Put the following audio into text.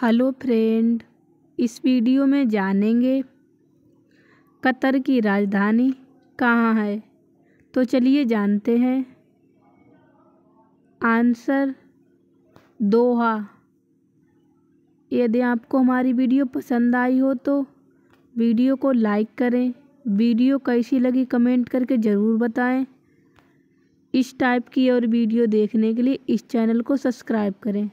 hello friend इस video में जानेंगे कतर की राजधानी कहाँ है तो चलिए जानते हैं आंसर दोहा यदि आपको हमारी वीडियो पसंद आई हो तो वीडियो को लाइक करें वीडियो कैसी लगी कमेंट करके ज़रूर बताएं इस टाइप की और वीडियो देखने के लिए इस चैनल को सब्सक्राइब करें